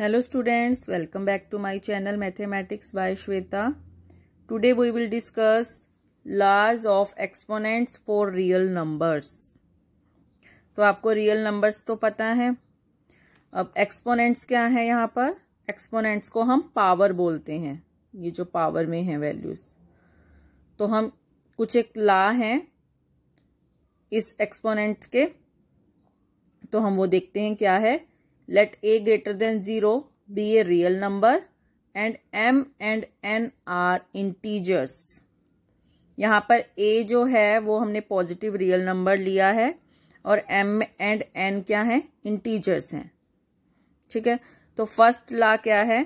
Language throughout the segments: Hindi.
hello students welcome back to my channel mathematics by Shweta today we will discuss laws of exponents for real numbers तो आपको रियल नंबर्स तो पता है अब एक्सपोनेंट्स क्या है यहाँ पर एक्सपोनेंट्स को हम पावर बोलते हैं ये जो पावर में है वैल्यूज तो हम कुछ एक ला है इस एक्सपोनेंट के तो हम वो देखते हैं क्या है let a greater than 0 be a real number and m and n are integers यहाँ पर a जो है वो हमने पॉजिटिव रियल नंबर लिया है और m एंड n क्या है इंटीजर्स हैं ठीक है तो फर्स्ट ला क्या है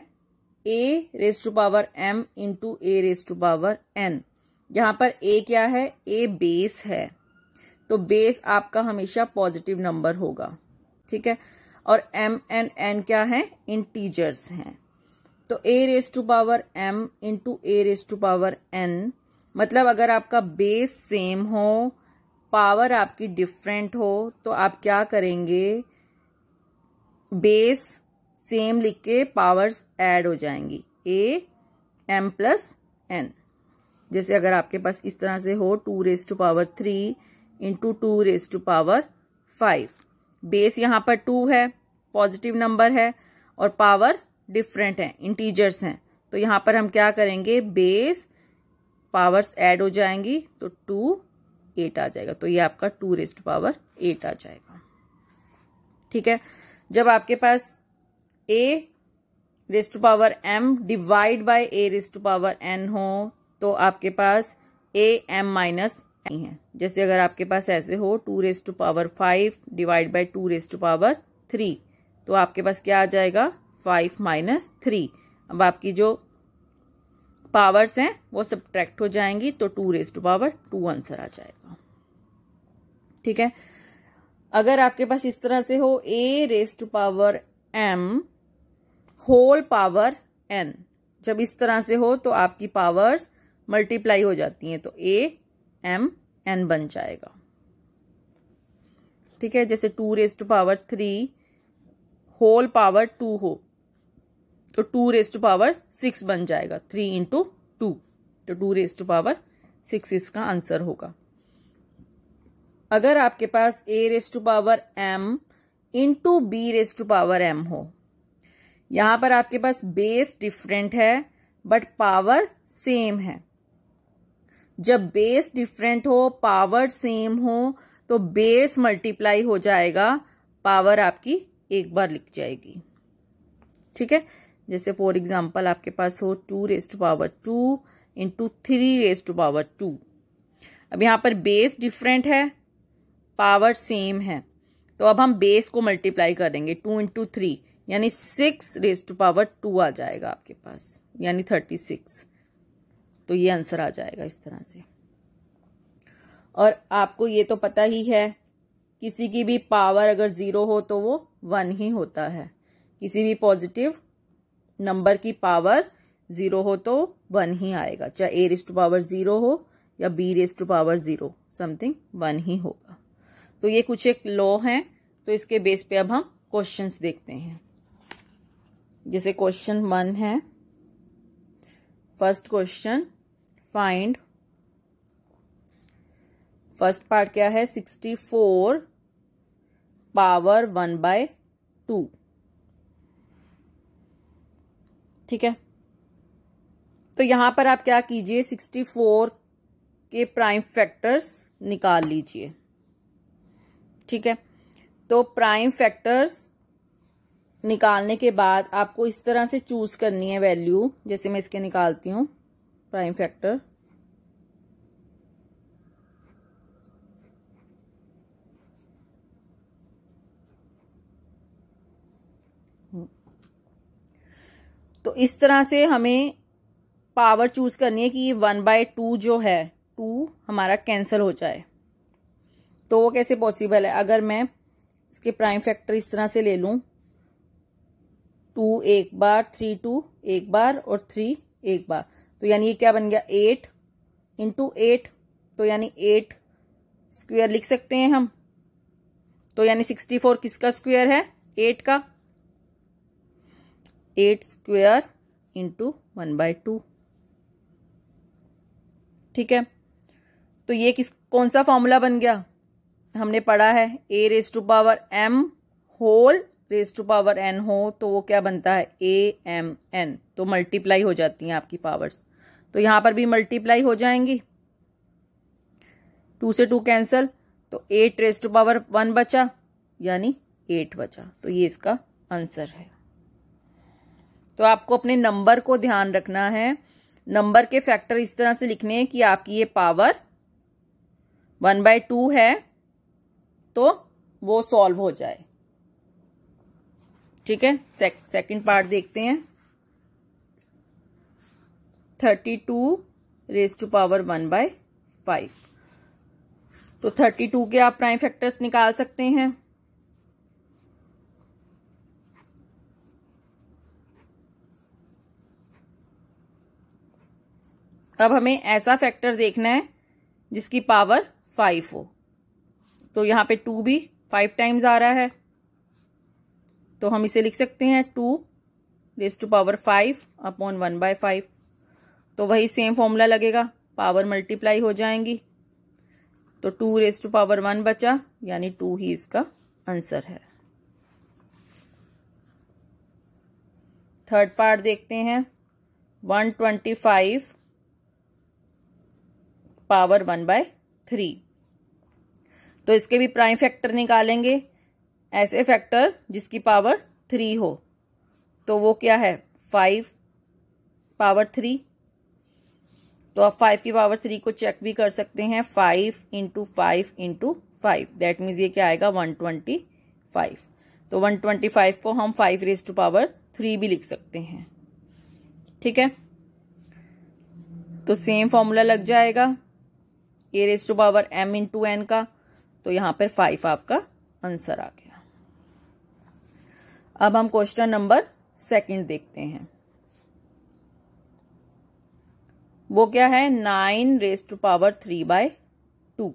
a raise to power m into A raise to power n यहाँ पर a क्या है a बेस है तो बेस आपका हमेशा पॉजिटिव नंबर होगा ठीक है और एम एन एन क्या है इंटीजर्स हैं तो A raise to power N into A raise to power N मतलब अगर आपका बेस सेम हो पावर आपकी डिफरेंट हो तो आप क्या करेंगे बेस सेम लिख के पावर्स ऐड हो जाएंगी ए एम प्लस एन जैसे अगर आपके पास इस तरह से हो two raise to power three into two raise to power five base यहां पर टू है पॉजिटिव नंबर है और पावर डिफरेंट है इंटीजर्स हैं तो यहां पर हम क्या करेंगे बेस पावर्स ऐड हो जाएंगी तो टू एट आ जाएगा तो ये आपका टू रेस्ट पावर एट आ जाएगा ठीक है जब आपके पास A raise to power M divide by A raise to power N हो तो आपके पास ए एम माइनस नहीं है जैसे अगर आपके पास ऐसे हो two raise to power five divide by two raise to power three तो आपके पास क्या आ जाएगा फाइव माइनस थ्री अब आपकी जो पावर्स हैं वो सब्ट्रैक्ट हो जाएंगी तो two raise to power two answer आ जाएगा ठीक है अगर आपके पास इस तरह से हो A raise to power M whole power N जब इस तरह से हो तो आपकी पावर्स मल्टीप्लाई हो जाती हैं तो ए एम एन बन जाएगा ठीक है जैसे two raise to power three whole power two हो तो two raise to power six बन जाएगा थ्री इंटू टू तो two raise to power six इसका आंसर होगा अगर आपके पास A raise to power M into B raise to power M हो यहां पर आपके पास बेस डिफरेंट है बट पावर सेम है जब बेस डिफरेंट हो पावर सेम हो तो बेस मल्टीप्लाई हो जाएगा पावर आपकी एक बार लिख जाएगी ठीक है जैसे फॉर एग्जाम्पल आपके पास हो two raise to power two into three raise to power two अब यहां पर बेस डिफरेंट है पावर सेम है तो अब हम बेस को मल्टीप्लाई करेंगे टू इंटू थ्री यानी six raise to power two आ जाएगा आपके पास यानी थर्टी सिक्स तो ये आंसर आ जाएगा इस तरह से और आपको ये तो पता ही है किसी की भी पावर अगर ज़ीरो हो तो वो वन ही होता है किसी भी पॉजिटिव नंबर की पावर ज़ीरो हो तो वन ही आएगा चाहे A raise to power zero हो या B raise to power zero something one ही होगा तो ये कुछ एक लॉ है तो इसके बेस पे अब हम क्वेश्चंस देखते हैं जैसे क्वेश्चन वन है first question find first part क्या है sixty four power one by two ठीक है तो यहां पर आप क्या कीजिए सिक्सटी फोर के प्राइम फैक्टर्स निकाल लीजिए ठीक है तो प्राइम फैक्टर्स निकालने के बाद आपको इस तरह से चूज करनी है वैल्यू जैसे मैं इसके निकालती हूं प्राइम फैक्टर तो इस तरह से हमें पावर चूज करनी है कि ये वन बाय टू जो है टू हमारा कैंसिल हो जाए तो वो कैसे पॉसिबल है अगर मैं इसके प्राइम फैक्टर इस तरह से ले लू टू एक बार थ्री टू एक बार और थ्री एक बार तो यानी ये क्या बन गया एट इंटू एट तो यानी एट स्क्वेयर लिख सकते हैं हम तो यानी सिक्सटी फोर किसका स्क्वेयर है एट का eight square into one by two ठीक है तो ये किस कौन सा फॉर्मूला बन गया हमने पढ़ा है ए raise to power M whole raise to power N हो तो वो क्या बनता है ए एम एन तो मल्टीप्लाई हो जाती हैं आपकी पावर्स तो यहां पर भी मल्टीप्लाई हो जाएंगी टू से टू कैंसल तो eight raise to power one बचा यानी एट बचा तो ये इसका आंसर है तो आपको अपने नंबर को ध्यान रखना है नंबर के फैक्टर इस तरह से लिखने हैं कि आपकी ये पावर वन बाय टू है तो वो सॉल्व हो जाए ठीक है सेकंड पार्ट देखते हैं thirty two raise to power one by five तो थर्टी टू के आप प्राइम फैक्टर्स निकाल सकते हैं तब हमें ऐसा फैक्टर देखना है जिसकी पावर फाइव हो तो यहां पे टू भी फाइव टाइम्स आ रहा है तो हम इसे लिख सकते हैं two raise to power five upon one by five तो वही सेम फॉर्मूला लगेगा पावर मल्टीप्लाई हो जाएंगी तो two raise to power one बचा यानी टू ही इसका आंसर है थर्ड पार्ट देखते हैं one twenty five power one by three तो इसके भी प्राइम फैक्टर निकालेंगे ऐसे फैक्टर जिसकी पावर थ्री हो तो वो क्या है फाइव पावर थ्री तो आप फाइव की पावर थ्री को चेक भी कर सकते हैं five into five into five that means ये क्या आएगा वन ट्वेंटी फाइव तो वन ट्वेंटी फाइव को हम five raise to power three भी लिख सकते हैं ठीक है तो सेम फॉर्मूला लग जाएगा a raise to power m into n का तो यहां पर फाइव आपका आंसर आ गया अब हम क्वेश्चन नंबर सेकंड देखते हैं वो क्या है nine raise to power three by two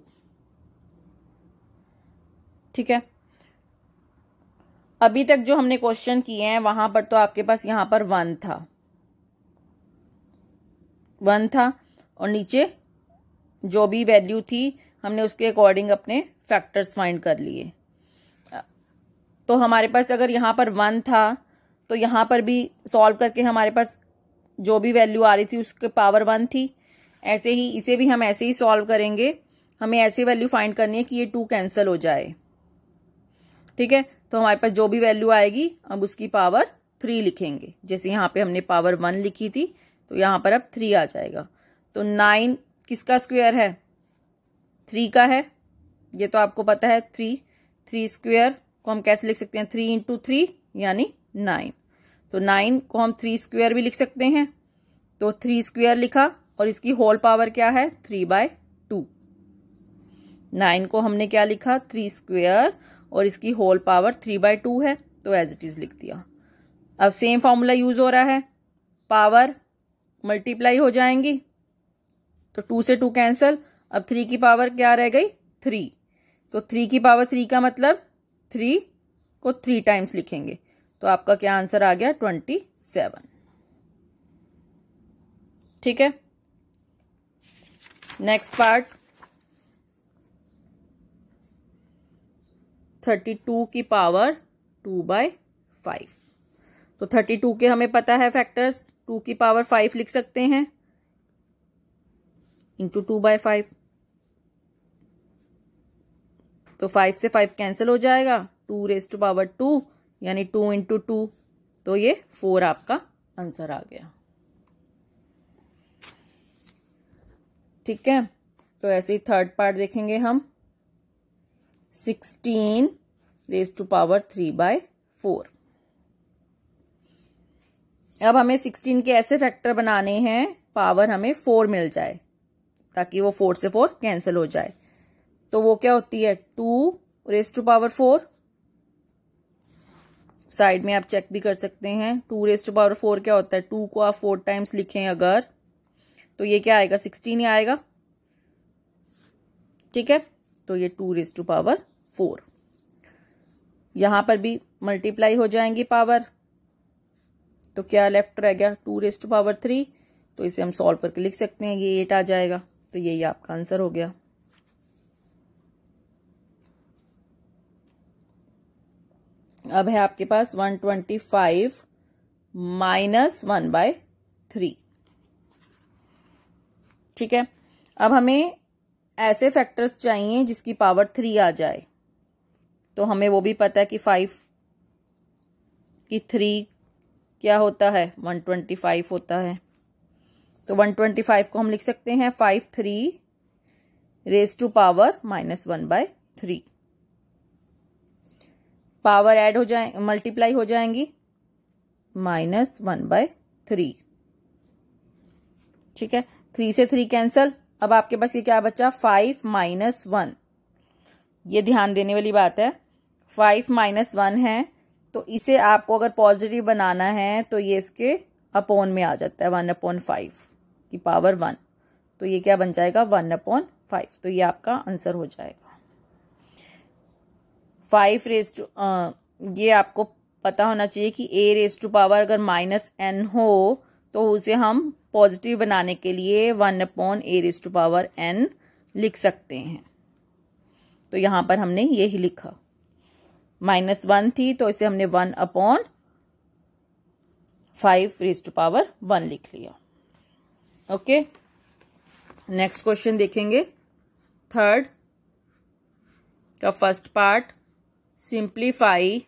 ठीक है अभी तक जो हमने क्वेश्चन किए हैं वहां पर तो आपके पास यहां पर वन था वन था और नीचे जो भी वैल्यू थी हमने उसके अकॉर्डिंग अपने फैक्टर्स फाइंड कर लिए तो हमारे पास अगर यहां पर वन था तो यहां पर भी सॉल्व करके हमारे पास जो भी वैल्यू आ रही थी उसके पावर वन थी ऐसे ही इसे भी हम ऐसे ही सॉल्व करेंगे हमें ऐसी वैल्यू फाइंड करनी है कि ये टू कैंसिल हो जाए ठीक है तो हमारे पास जो भी वैल्यू आएगी अब उसकी पावर थ्री लिखेंगे जैसे यहाँ पे हमने पावर वन लिखी थी तो यहां पर अब थ्री आ जाएगा तो नाइन किसका स्क्वायर है थ्री का है ये तो आपको पता है थ्री थ्री स्क्वेयर को हम कैसे लिख सकते हैं थ्री इंटू थ्री यानी नाइन तो नाइन को हम थ्री स्क्वेयर भी लिख सकते हैं तो थ्री स्क्वेयर लिखा और इसकी होल पावर क्या है थ्री बाय टू नाइन को हमने क्या लिखा थ्री स्क्वेयर और इसकी whole power three by two है तो एज इट इज लिख दिया अब सेम फार्मूला यूज हो रहा है पावर मल्टीप्लाई हो जाएंगी तो टू से टू कैंसल अब थ्री की पावर क्या रह गई थ्री तो थ्री की पावर थ्री का मतलब थ्री को थ्री टाइम्स लिखेंगे तो आपका क्या आंसर आ गया ट्वेंटी सेवन ठीक है नेक्स्ट पार्ट थर्टी टू की पावर टू बाय फाइव तो थर्टी टू के हमें पता है फैक्टर्स टू की पावर फाइव लिख सकते हैं इंटू टू बाय फाइव तो फाइव से फाइव कैंसिल हो जाएगा two raise to power two यानी टू इंटू टू तो ये फोर आपका आंसर आ गया ठीक है तो ऐसे ही थर्ड पार्ट देखेंगे हम sixteen raise to power three by four अब हमें सिक्सटीन के ऐसे फैक्टर बनाने हैं पावर हमें फोर मिल जाए ताकि वो फोर से फोर कैंसिल हो जाए तो वो क्या होती है two raise to power four side में आप चेक भी कर सकते हैं two raise to power four क्या होता है टू को आप फोर टाइम्स लिखें अगर तो ये क्या आएगा सिक्सटीन ही आएगा ठीक है तो ये two raise to power four यहां पर भी मल्टीप्लाई हो जाएंगी पावर तो क्या लेफ्ट रह गया two raise to power three तो इसे हम सॉल्व करके लिख सकते हैं ये एट आ जाएगा तो यही आपका आंसर हो गया अब है आपके पास one twenty five minus one by three ठीक है अब हमें ऐसे फैक्टर्स चाहिए जिसकी पावर थ्री आ जाए तो हमें वो भी पता है कि फाइव की थ्री क्या होता है वन ट्वेंटी फाइव होता है तो 125 को हम लिख सकते हैं five three raise to power minus one by three power add हो जाए मल्टीप्लाई हो जाएंगी माइनस वन बाय थ्री ठीक है थ्री से थ्री कैंसल अब आपके पास ये क्या बचा फाइव माइनस वन ये ध्यान देने वाली बात है फाइव माइनस वन है तो इसे आपको अगर पॉजिटिव बनाना है तो ये इसके अपोन में आ जाता है वन अपॉन फाइव की पावर वन तो ये क्या बन जाएगा वन अपॉन फाइव तो ये आपका आंसर हो जाएगा फाइव रेस टू ये आपको पता होना चाहिए कि ए रेस टू पावर अगर माइनस एन हो तो उसे हम पॉजिटिव बनाने के लिए one upon a raise to power n लिख सकते हैं तो यहां पर हमने यही लिखा माइनस वन थी तो इसे हमने one upon five raise to power one लिख लिया ओके नेक्स्ट क्वेश्चन देखेंगे थर्ड का first part simplify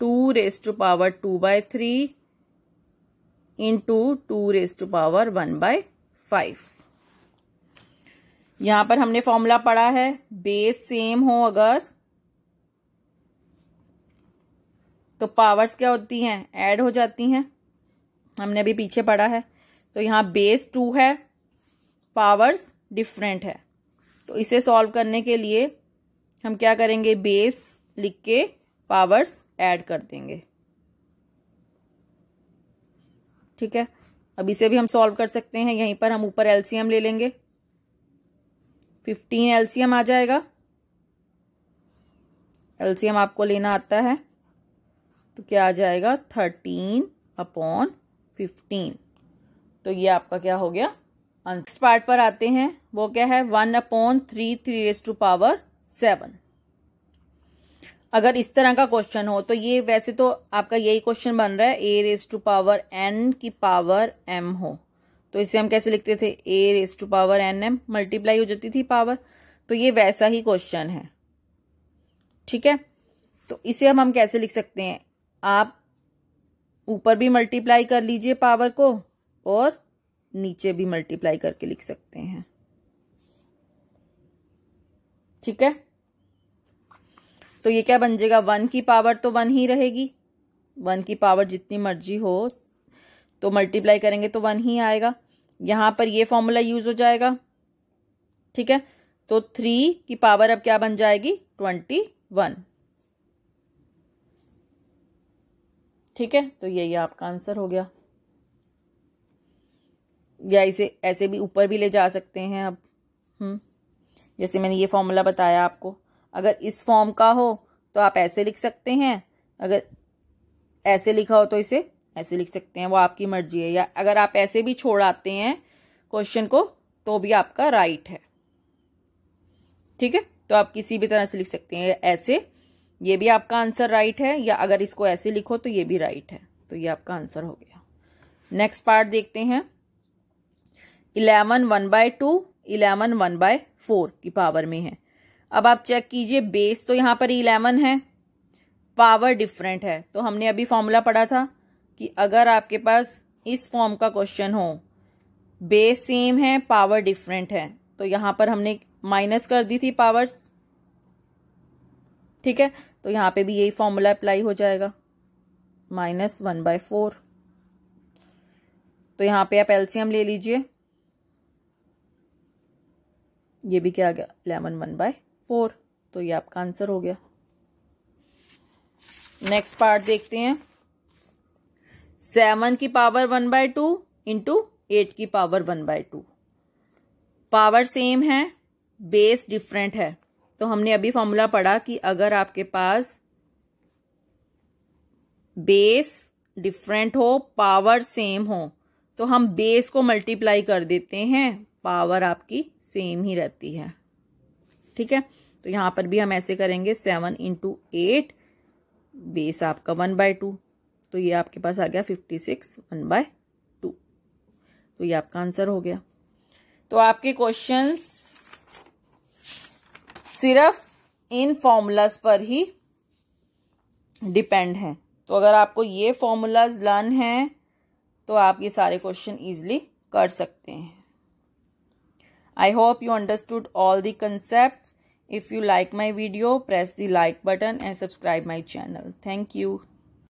two raise to power two by three into two raise to power one by five यहां पर हमने फॉर्मूला पढ़ा है बेस सेम हो अगर तो पावर्स क्या होती हैं ऐड हो जाती हैं हमने अभी पीछे पढ़ा है तो यहाँ बेस टू है पावर्स डिफरेंट है तो इसे सॉल्व करने के लिए हम क्या करेंगे बेस लिख के पावर्स ऐड कर देंगे ठीक है अब इसे भी हम सॉल्व कर सकते हैं यहीं पर हम ऊपर एलसीएम ले लेंगे फिफ्टीन एलसीएम आ जाएगा एलसीएम आपको लेना आता है तो क्या आ जाएगा थर्टीन अपॉन फिफ्टीन तो ये आपका क्या हो गया आंसर पार्ट पर आते हैं वो क्या है one upon three three raise to power seven अगर इस तरह का क्वेश्चन हो तो ये वैसे तो आपका यही क्वेश्चन बन रहा है ए रेस टू पावर एन की पावर एम हो तो इसे हम कैसे लिखते थे a raise to power n m multiply हो जाती थी पावर तो ये वैसा ही क्वेश्चन है ठीक है तो इसे हम हम कैसे लिख सकते हैं आप ऊपर भी मल्टीप्लाई कर लीजिए पावर को और नीचे भी मल्टीप्लाई करके लिख सकते हैं ठीक है तो ये क्या बन जाएगा वन की पावर तो वन ही रहेगी वन की पावर जितनी मर्जी हो तो मल्टीप्लाई करेंगे तो वन ही आएगा यहां पर ये फॉर्मूला यूज हो जाएगा ठीक है तो थ्री की पावर अब क्या बन जाएगी ट्वेंटी वन ठीक है तो यही आपका आंसर हो गया या इसे ऐसे भी ऊपर भी ले जा सकते हैं अब हम्म जैसे मैंने ये फॉर्मूला बताया आपको अगर इस फॉर्म का हो तो आप ऐसे लिख सकते हैं अगर ऐसे लिखा हो तो इसे ऐसे लिख सकते हैं वो आपकी मर्जी है या अगर आप ऐसे भी छोड़ आते हैं क्वेश्चन को तो भी आपका राइट है ठीक है तो आप किसी भी तरह से लिख सकते हैं ऐसे ये भी आपका आंसर राइट है या अगर इसको ऐसे लिखो तो ये भी राइट है तो ये आपका आंसर हो गया नेक्स्ट पार्ट देखते हैं eleven one by two eleven one by four की पावर में है अब आप चेक कीजिए बेस तो यहां पर इलेवन है पावर डिफरेंट है तो हमने अभी फॉर्मूला पढ़ा था कि अगर आपके पास इस फॉर्म का क्वेश्चन हो बेस सेम है पावर डिफरेंट है तो यहां पर हमने माइनस कर दी थी पावर्स ठीक है तो यहां पे भी यही फॉर्मूला अप्लाई हो जाएगा माइनस वन बाय फोर तो यहां पे आप एल्सियम ले लीजिए ये भी क्या आ गया इलेवन वन बाय फोर तो ये आपका आंसर हो गया नेक्स्ट पार्ट देखते हैं सेवन की power one by two into eight की power one by two power same है बेस डिफरेंट है तो हमने अभी फॉर्मूला पढ़ा कि अगर आपके पास बेस डिफरेंट हो पावर सेम हो तो हम बेस को मल्टीप्लाई कर देते हैं पावर आपकी सेम ही रहती है ठीक है तो यहां पर भी हम ऐसे करेंगे सेवन इंटू एट बेस आपका वन बाय टू तो ये आपके पास आ गया fifty six one by two तो ये आपका आंसर हो गया तो आपके क्वेश्चंस सिर्फ इन फॉर्मूलाज पर ही डिपेंड है तो अगर आपको ये फॉर्मूलाज लर्न है तो आप ये सारे क्वेश्चन इजिली कर सकते हैं I hope you understood all the concept if you like my video press the like button and subscribe my channel thank you